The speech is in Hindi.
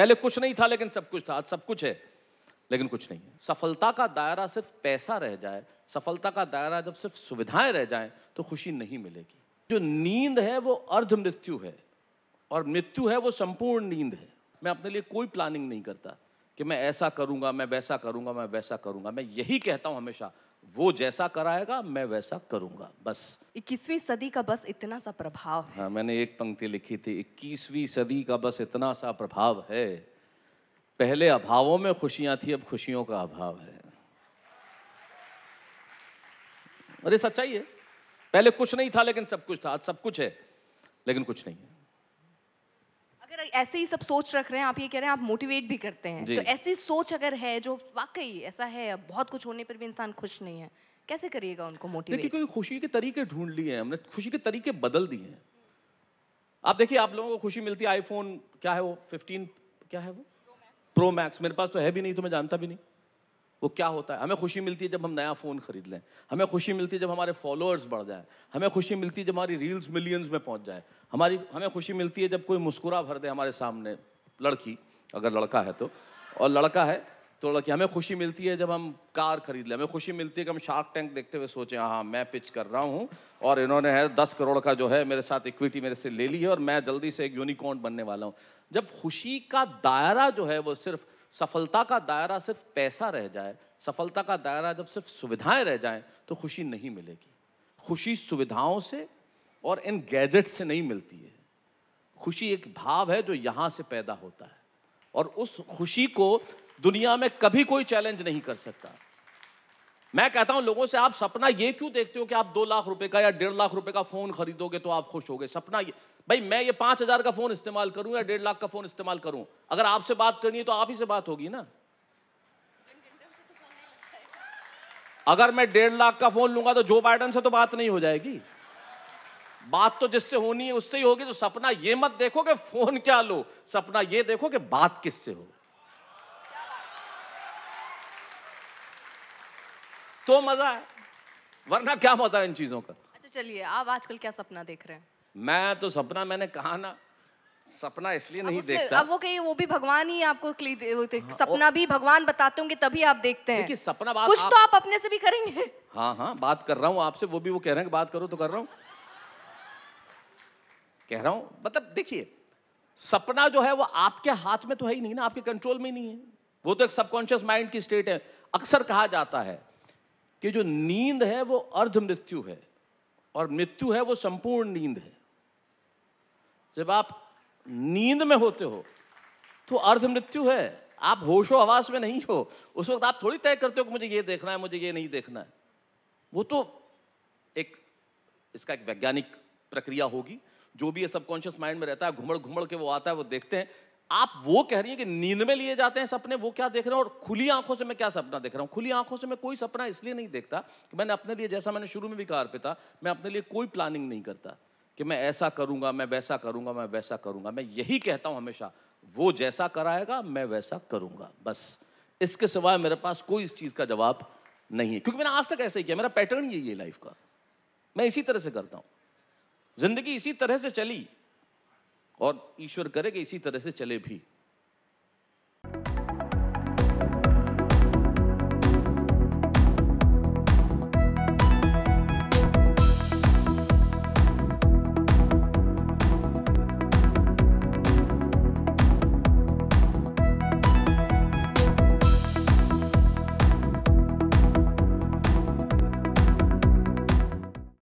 पहले कुछ नहीं था लेकिन सब कुछ था आज सब कुछ है लेकिन कुछ नहीं है सफलता का दायरा सिर्फ पैसा रह जाए सफलता का दायरा जब सिर्फ सुविधाएं रह जाएं तो खुशी नहीं मिलेगी जो नींद है वो अर्ध मृत्यु है और मृत्यु है वो संपूर्ण नींद है मैं अपने लिए कोई प्लानिंग नहीं करता कि मैं ऐसा करूंगा मैं वैसा करूंगा मैं वैसा करूंगा मैं यही कहता हूं हमेशा वो जैसा कराएगा मैं वैसा करूंगा बस इक्कीसवीं सदी का बस इतना सा प्रभाव है हाँ, मैंने एक पंक्ति लिखी थी इक्कीसवीं सदी का बस इतना सा प्रभाव है पहले अभावों में खुशियां थी अब खुशियों का अभाव है अरे सच्चाई है पहले कुछ नहीं था लेकिन सब कुछ था आज सब कुछ है लेकिन कुछ नहीं है अगर ऐसे ही सब सोच रख रहे हैं आप ये कह रहे हैं आप मोटिवेट भी करते हैं तो ऐसी सोच अगर है जो वाकई ऐसा है बहुत कुछ होने पर भी इंसान खुश नहीं है कैसे करिएगा उनको मोटिवेट देखिए क्योंकि खुशी के तरीके ढूंढ लिए हैं हमने खुशी के तरीके बदल दिए हैं आप देखिए आप लोगों को खुशी मिलती है आईफोन क्या है वो फिफ्टीन क्या है वो प्रो मैक्स मेरे पास तो है भी नहीं तो मैं जानता भी नहीं वो क्या होता है हमें खुशी मिलती है जब हम नया फ़ोन खरीद लें हमें खुशी मिलती है जब हमारे फॉलोअर्स बढ़ जाए हमें खुशी मिलती है जब हमारी रील्स मिलियंस में पहुंच जाए हमारी हमें खुशी मिलती है जब कोई मुस्कुरा भर दे हमारे सामने लड़की अगर लड़का है तो और लड़का है तो लड़की हमें खुशी मिलती है जब हम कार खरीद लें हमें खुशी मिलती है कि हम शार्क टैंक देखते हुए सोचें हाँ, हाँ मैं पिच कर रहा हूँ और इन्होंने है दस करोड़ का जो है मेरे साथ इक्विटी मेरे से ले ली है और मैं जल्दी से एक यूनिकॉर्न बनने वाला हूँ जब खुशी का दायरा जो है वो सिर्फ़ सफलता का दायरा सिर्फ पैसा रह जाए सफलता का दायरा जब सिर्फ सुविधाएं रह जाए तो खुशी नहीं मिलेगी खुशी सुविधाओं से और इन गैजेट से नहीं मिलती है खुशी एक भाव है जो यहाँ से पैदा होता है और उस खुशी को दुनिया में कभी कोई चैलेंज नहीं कर सकता मैं कहता हूं लोगों से आप सपना ये क्यों देखते हो कि आप दो लाख रुपए का या डेढ़ लाख रुपए का फोन खरीदोगे तो आप खुश गए सपना ये भाई मैं ये पांच हजार का फोन इस्तेमाल करूं या डेढ़ लाख का फोन इस्तेमाल करूं अगर आपसे बात करनी है तो आप ही से बात होगी ना अगर मैं डेढ़ लाख का फोन लूंगा तो जो बाइडन से तो बात नहीं हो जाएगी बात तो जिससे होनी है उससे ही होगी तो सपना ये मत देखो कि फोन क्या लो सपना ये देखो कि बात किससे हो तो मजा है वरना क्या मजा है इन चीजों का अच्छा चलिए आप आजकल क्या सपना देख रहे हैं मैं तो सपना मैंने कहा ना सपना इसलिए नहीं देखता अब वो कहीं वो भी भगवान ही आपको हाँ, सपना भी भगवान बताते होंगे तभी आप देखते हैं सपना बात कुछ आप, तो आप अपने से भी करेंगे हाँ हाँ बात कर रहा हूँ आपसे वो भी वो कह रहे हैं बात करो तो कर रहा हूँ कह रहा हूँ मतलब देखिए सपना जो है वो आपके हाथ में तो है ही नहीं ना आपके कंट्रोल में ही नहीं है वो तो एक सबकॉन्शियस माइंड की स्टेट है अक्सर कहा जाता है कि जो नींद है वो अर्ध मृत्यु है और मृत्यु है वो संपूर्ण नींद है जब आप नींद में होते हो तो अर्ध मृत्यु है आप होशो आवास में नहीं हो उस वक्त आप थोड़ी तय करते हो कि मुझे ये देखना है मुझे ये नहीं देखना है वो तो एक इसका एक वैज्ञानिक प्रक्रिया होगी जो भी ये सबकॉन्शियस माइंड में रहता है घुमड़ घुमड़ के वो आता है वो देखते हैं आप वो कह रही हैं कि नींद में लिए जाते हैं सपने वो क्या देख रहे हैं और खुली आंखों से मैं क्या सपना देख रहा हूँ खुली आंखों से मैं कोई सपना इसलिए नहीं देखता कि मैंने अपने लिए जैसा मैंने शुरू में भी कहा अर्पिता मैं अपने लिए कोई प्लानिंग नहीं करता कि मैं ऐसा करूंगा मैं वैसा करूंगा मैं वैसा करूंगा मैं यही कहता हूं हमेशा वो जैसा कराएगा मैं वैसा करूंगा बस इसके सिवाय मेरे पास कोई इस चीज़ का जवाब नहीं है क्योंकि मैंने आज तक ऐसे ही किया मेरा पैटर्न यही है लाइफ का मैं इसी तरह से करता हूँ जिंदगी इसी तरह से चली और ईश्वर करे कि इसी तरह से चले भी